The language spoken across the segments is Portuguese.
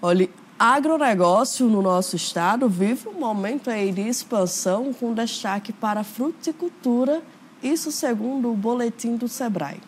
Olha, agronegócio no nosso estado vive um momento aí de expansão com destaque para fruticultura, isso segundo o boletim do Sebrae.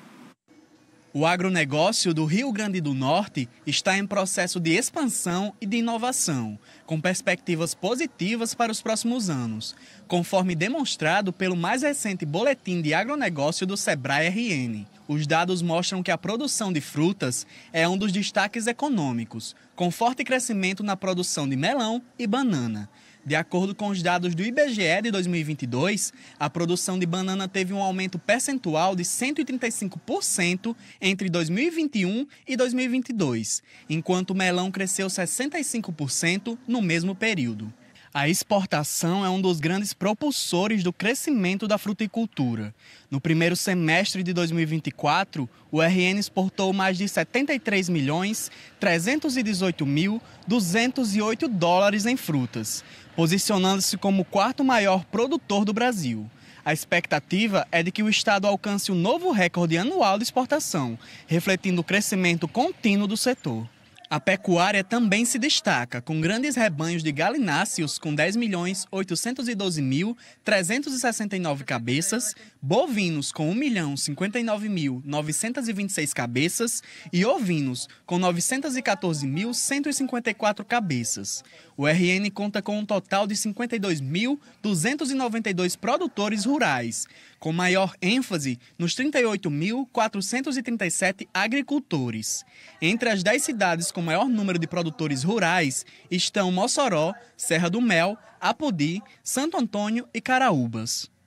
O agronegócio do Rio Grande do Norte está em processo de expansão e de inovação, com perspectivas positivas para os próximos anos, conforme demonstrado pelo mais recente Boletim de Agronegócio do Sebrae RN. Os dados mostram que a produção de frutas é um dos destaques econômicos, com forte crescimento na produção de melão e banana. De acordo com os dados do IBGE de 2022, a produção de banana teve um aumento percentual de 135% entre 2021 e 2022, enquanto o melão cresceu 65% no mesmo período. A exportação é um dos grandes propulsores do crescimento da fruticultura. No primeiro semestre de 2024, o RN exportou mais de 73 milhões 318 mil 208 dólares em frutas, posicionando-se como o quarto maior produtor do Brasil. A expectativa é de que o estado alcance um novo recorde anual de exportação, refletindo o crescimento contínuo do setor. A pecuária também se destaca, com grandes rebanhos de galináceos com 10 milhões 812 369 cabeças, bovinos com 1 milhão 59 mil 926 cabeças e ovinos com 914 mil 154 cabeças. O RN conta com um total de 52.292 produtores rurais, com maior ênfase nos 38.437 agricultores. Entre as 10 cidades com com o maior número de produtores rurais estão Mossoró, Serra do Mel, Apodi, Santo Antônio e Caraúbas.